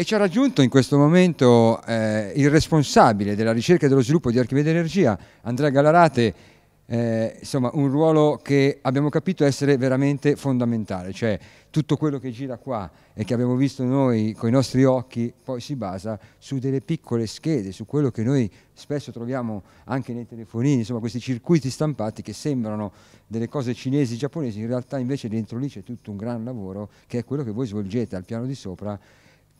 E ci ha raggiunto in questo momento eh, il responsabile della ricerca e dello sviluppo di Archimede Energia, Andrea Gallarate, eh, insomma un ruolo che abbiamo capito essere veramente fondamentale, cioè tutto quello che gira qua e che abbiamo visto noi con i nostri occhi poi si basa su delle piccole schede, su quello che noi spesso troviamo anche nei telefonini, insomma questi circuiti stampati che sembrano delle cose cinesi, giapponesi, in realtà invece dentro lì c'è tutto un gran lavoro che è quello che voi svolgete al piano di sopra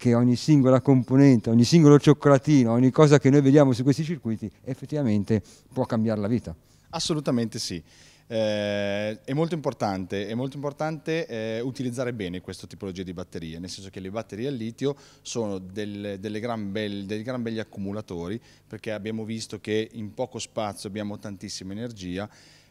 che ogni singola componente, ogni singolo cioccolatino, ogni cosa che noi vediamo su questi circuiti effettivamente può cambiare la vita. Assolutamente sì. Eh, è molto importante, è molto importante eh, utilizzare bene questo tipologia di batterie, nel senso che le batterie al litio sono del, delle gran bel, dei gran belli accumulatori perché abbiamo visto che in poco spazio abbiamo tantissima energia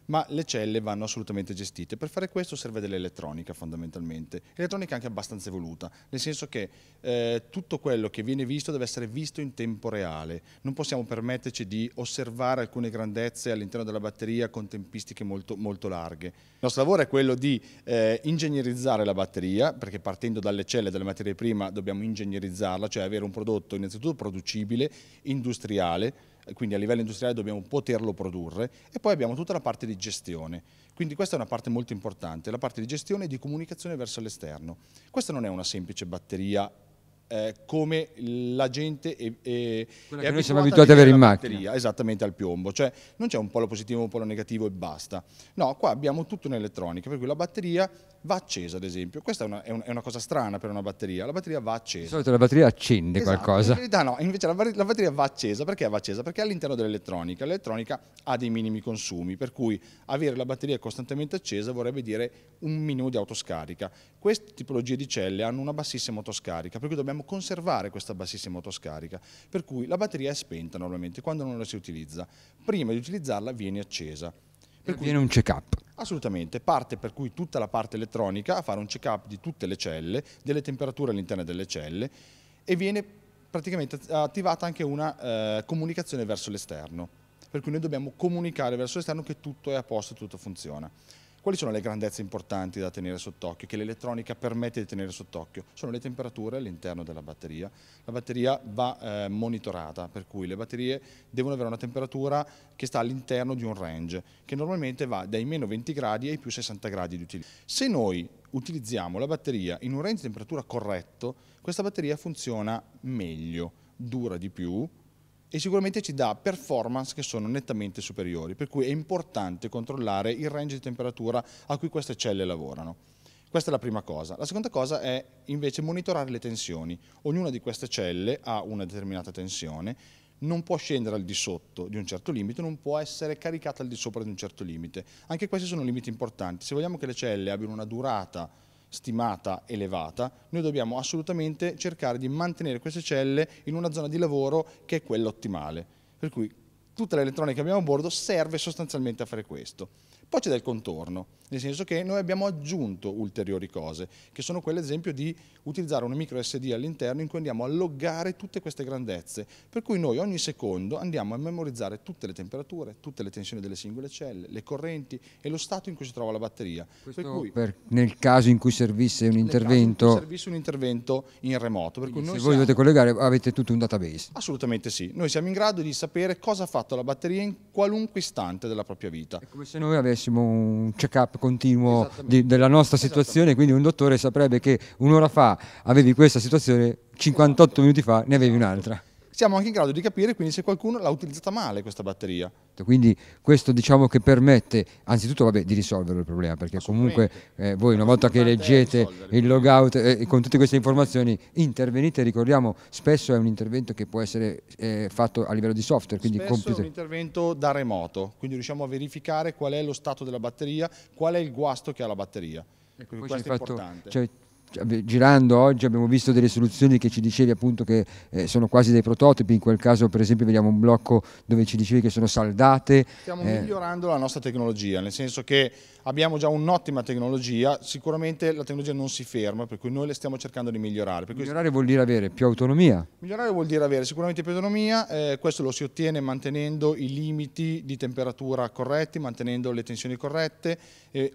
ma le celle vanno assolutamente gestite. Per fare questo serve dell'elettronica fondamentalmente, elettronica anche abbastanza evoluta, nel senso che eh, tutto quello che viene visto deve essere visto in tempo reale, non possiamo permetterci di osservare alcune grandezze all'interno della batteria con tempistiche molto, molto larghe. Il nostro lavoro è quello di eh, ingegnerizzare la batteria, perché partendo dalle celle, dalle materie prime, dobbiamo ingegnerizzarla, cioè avere un prodotto innanzitutto producibile, industriale, quindi a livello industriale dobbiamo poterlo produrre e poi abbiamo tutta la parte di gestione. Quindi questa è una parte molto importante, la parte di gestione e di comunicazione verso l'esterno. Questa non è una semplice batteria eh, come la gente è, è quella che noi siamo abituati ad avere in macchina esattamente al piombo cioè non c'è un polo positivo un polo negativo e basta no qua abbiamo tutto in elettronica per cui la batteria va accesa ad esempio questa è una, è un, è una cosa strana per una batteria la batteria va accesa di solito la batteria accende esatto, qualcosa in realtà no invece la, la, batteria va accesa perché va accesa perché all'interno dell'elettronica l'elettronica ha dei minimi consumi per cui avere la batteria costantemente accesa vorrebbe dire un minimo di autoscarica queste tipologie di celle hanno una bassissima autoscarica per cui dobbiamo dobbiamo conservare questa bassissima autoscarica, per cui la batteria è spenta normalmente quando non la si utilizza, prima di utilizzarla viene accesa. Per cui, viene un check-up. Assolutamente, parte per cui tutta la parte elettronica a fare un check-up di tutte le celle, delle temperature all'interno delle celle e viene praticamente attivata anche una eh, comunicazione verso l'esterno, per cui noi dobbiamo comunicare verso l'esterno che tutto è a posto, tutto funziona. Quali sono le grandezze importanti da tenere sott'occhio, che l'elettronica permette di tenere sott'occhio? Sono le temperature all'interno della batteria. La batteria va eh, monitorata, per cui le batterie devono avere una temperatura che sta all'interno di un range, che normalmente va dai meno 20 gradi ai più 60 gradi di utilizzo. Se noi utilizziamo la batteria in un range di temperatura corretto, questa batteria funziona meglio, dura di più, e sicuramente ci dà performance che sono nettamente superiori, per cui è importante controllare il range di temperatura a cui queste celle lavorano. Questa è la prima cosa. La seconda cosa è invece monitorare le tensioni. Ognuna di queste celle ha una determinata tensione, non può scendere al di sotto di un certo limite, non può essere caricata al di sopra di un certo limite. Anche questi sono limiti importanti. Se vogliamo che le celle abbiano una durata stimata elevata, noi dobbiamo assolutamente cercare di mantenere queste celle in una zona di lavoro che è quella ottimale. Per cui tutta l'elettronica che abbiamo a bordo serve sostanzialmente a fare questo. Poi c'è del contorno, nel senso che noi abbiamo aggiunto ulteriori cose, che sono quelle ad esempio di utilizzare un micro SD all'interno in cui andiamo a loggare tutte queste grandezze, per cui noi ogni secondo andiamo a memorizzare tutte le temperature, tutte le tensioni delle singole celle, le correnti e lo stato in cui si trova la batteria. per cui, per, nel caso in cui servisse un intervento... servisse un intervento in remoto. Per cui se voi dovete collegare avete tutto un database. Assolutamente sì, noi siamo in grado di sapere cosa ha fatto la batteria in qualunque istante della propria vita. È come se noi avessimo facessimo un check-up continuo di, della nostra situazione, quindi un dottore saprebbe che un'ora fa avevi questa situazione, 58 minuti fa ne avevi un'altra siamo anche in grado di capire quindi se qualcuno l'ha utilizzata male questa batteria. Quindi questo diciamo che permette anzitutto vabbè, di risolvere il problema perché comunque eh, voi una volta che leggete il logout eh, con tutte queste informazioni intervenite, ricordiamo spesso è un intervento che può essere eh, fatto a livello di software. Quindi spesso computer. è un intervento da remoto, quindi riusciamo a verificare qual è lo stato della batteria, qual è il guasto che ha la batteria. Ecco, questo è fatto, importante. Cioè, cioè, girando oggi abbiamo visto delle soluzioni che ci dicevi appunto che eh, sono quasi dei prototipi, in quel caso per esempio vediamo un blocco dove ci dicevi che sono saldate. Stiamo eh... migliorando la nostra tecnologia, nel senso che abbiamo già un'ottima tecnologia, sicuramente la tecnologia non si ferma, per cui noi le stiamo cercando di migliorare. Per migliorare cui... vuol dire avere più autonomia? Migliorare vuol dire avere sicuramente più autonomia, eh, questo lo si ottiene mantenendo i limiti di temperatura corretti, mantenendo le tensioni corrette,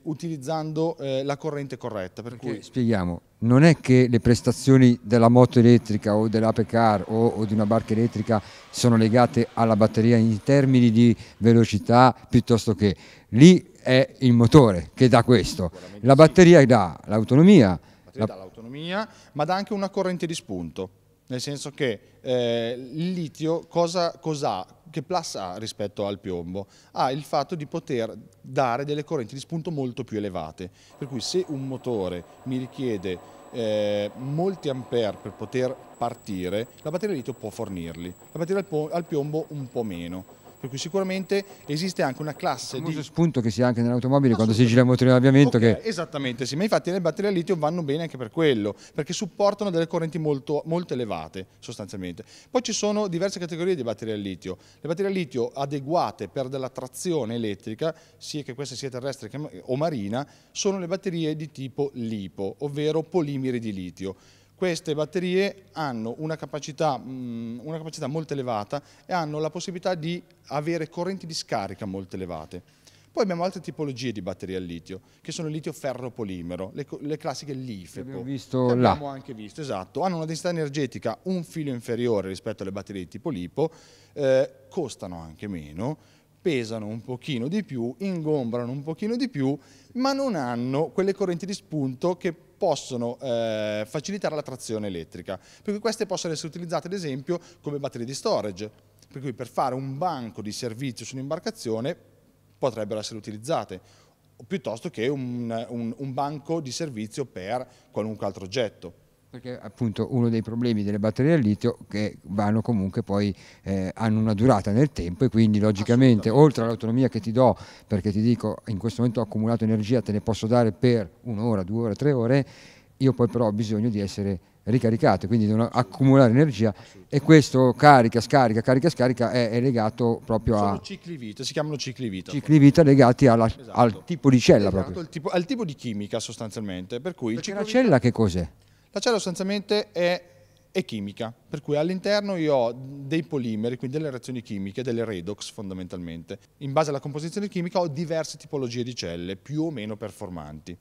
utilizzando eh, la corrente corretta. Per Perché, cui... Spieghiamo, non è che le prestazioni della moto elettrica o dell'apecar o, o, di una barca elettrica sono legate alla batteria in termini di velocità piuttosto che lì è il motore che dà questo. La batteria dà l'autonomia. La dà ma dà anche una corrente di spunto, nel senso che eh, il litio cosa, cosa ha? che plus ha rispetto al piombo? Ha il fatto di poter dare delle correnti di spunto molto più elevate, per cui se un motore mi richiede eh, molti ampere per poter partire, la batteria di litio può fornirli, la batteria al piombo un po' meno per cui sicuramente esiste anche una classe di... spunto che si ha anche nell'automobile quando si gira il motore in avviamento okay, che... Esattamente, sì, ma infatti le batterie a litio vanno bene anche per quello, perché supportano delle correnti molto, molto elevate sostanzialmente. Poi ci sono diverse categorie di batterie a litio, le batterie a litio adeguate per della trazione elettrica, sia che questa sia terrestre o marina, sono le batterie di tipo LiPo, ovvero polimeri di litio queste batterie hanno una capacità, mm, una capacità molto elevata e hanno la possibilità di avere correnti di scarica molto elevate. Poi abbiamo altre tipologie di batterie al litio, che sono il litio ferro polimero, le, le classiche LIFE. Abbiamo visto che abbiamo là. anche visto, esatto. Hanno una densità energetica un filo inferiore rispetto alle batterie di tipo lipo, eh, costano anche meno, pesano un pochino di più, ingombrano un pochino di più, ma non hanno quelle correnti di spunto che possono eh, facilitare la trazione elettrica, Per cui queste possono essere utilizzate ad esempio come batterie di storage, per cui per fare un banco di servizio su un'imbarcazione potrebbero essere utilizzate, piuttosto che un, un, un banco di servizio per qualunque altro oggetto perché appunto uno dei problemi delle batterie al litio che vanno comunque poi eh, hanno una durata nel tempo e quindi logicamente oltre all'autonomia che ti do perché ti dico in questo momento ho accumulato energia te ne posso dare per un'ora, due ore, tre ore io poi però ho bisogno di essere ricaricato quindi devono accumulare energia e questo carica, scarica, carica, scarica è, è legato proprio Sono a... cicli vita, si chiamano cicli vita. Cicli vita legati alla, esatto. al tipo di cella esatto, proprio. Tipo, al tipo di chimica sostanzialmente. Per cui perché la cella che cos'è? La L'acciaio sostanzialmente è è chimica, per cui all'interno io ho dei polimeri, quindi delle reazioni chimiche, delle redox fondamentalmente. In base alla composizione chimica ho diverse tipologie di celle, più o meno performanti.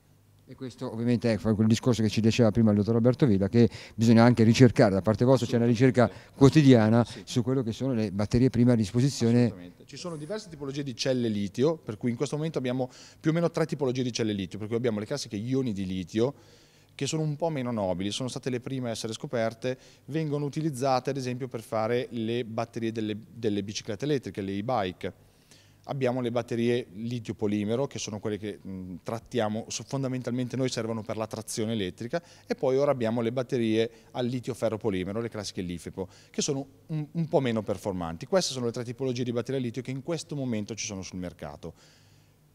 E questo ovviamente è quel discorso che ci diceva prima il dottor Alberto Villa, che bisogna anche ricercare, da parte vostra c'è una ricerca quotidiana sì. su quello che sono le batterie prima a disposizione. Ci sono diverse tipologie di celle litio, per cui in questo momento abbiamo più o meno tre tipologie di celle litio, per cui abbiamo le classiche ioni di litio, che sono un po' meno nobili, sono state le prime a essere scoperte, vengono utilizzate ad esempio per fare le batterie delle, delle biciclette elettriche, le e-bike. Abbiamo le batterie litio polimero, che sono quelle che mh, trattiamo, fondamentalmente noi servono per la trazione elettrica, e poi ora abbiamo le batterie al litio ferro polimero, le classiche LIFEPO, che sono un, un po' meno performanti. Queste sono le tre tipologie di batterie a litio che in questo momento ci sono sul mercato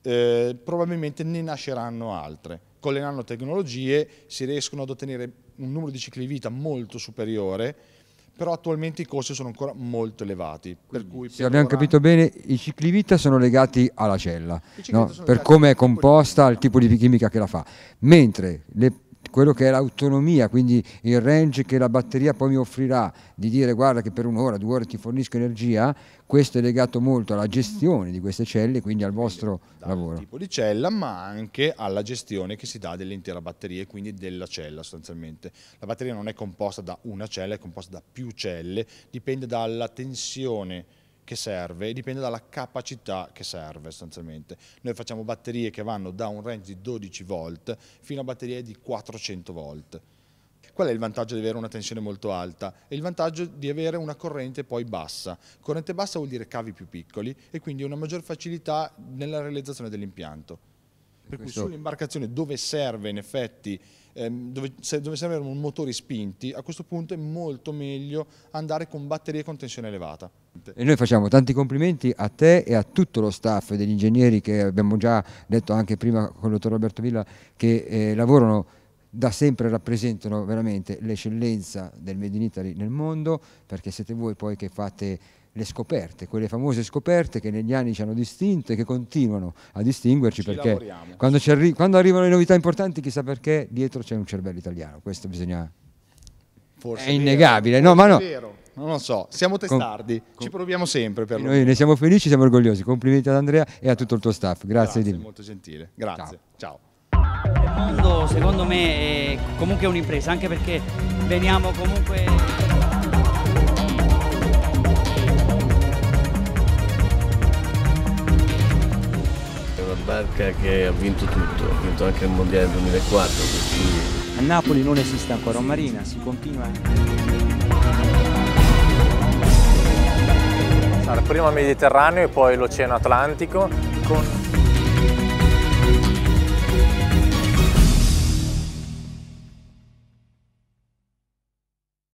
eh, probabilmente ne nasceranno altre. Con le nanotecnologie si riescono ad ottenere un numero di cicli di vita molto superiore, però attualmente i costi sono ancora molto elevati. Quindi, se abbiamo ora... capito bene, i cicli vita sono legati alla cella, no? per come è composta, al tipo di chimica che la fa, mentre le quello che è l'autonomia, quindi il range che la batteria poi mi offrirà di dire guarda che per un'ora, due ore ti fornisco energia, questo è legato molto alla gestione di queste celle, quindi al vostro quindi, lavoro. tipo di cella, ma anche alla gestione che si dà dell'intera batteria e quindi della cella sostanzialmente. La batteria non è composta da una cella, è composta da più celle, dipende dalla tensione che serve dipende dalla capacità che serve sostanzialmente. Noi facciamo batterie che vanno da un range di 12 volt fino a batterie di 400 volt. Qual è il vantaggio di avere una tensione molto alta? È il vantaggio di avere una corrente poi bassa. Corrente bassa vuol dire cavi più piccoli e quindi una maggior facilità nella realizzazione dell'impianto. Per cui sull'imbarcazione dove serve in effetti, ehm, dove servono motori spinti, a questo punto è molto meglio andare con batterie con tensione elevata. E noi facciamo tanti complimenti a te e a tutto lo staff degli ingegneri che abbiamo già detto anche prima con il dottor Roberto Villa che eh, lavorano da sempre rappresentano veramente l'eccellenza del Made in Italy nel mondo perché siete voi poi che fate le scoperte, quelle famose scoperte che negli anni ci hanno distinto e che continuano a distinguerci ci perché quando, arri quando arrivano le novità importanti chissà perché dietro c'è un cervello italiano, questo bisogna... Forse è innegabile, vero, no ma no, vero non lo so, siamo testardi, con, ci proviamo sempre per Noi ne siamo felici, siamo orgogliosi, complimenti ad Andrea e a tutto il tuo staff, grazie, grazie molto gentile, grazie, ciao. ciao. Il mondo secondo me è comunque un'impresa, anche perché veniamo comunque... barca che ha vinto tutto, ha vinto anche il Mondiale 2004. Quindi... A Napoli non esiste ancora un marina, si continua. Allora, prima Mediterraneo e poi l'Oceano Atlantico. Con...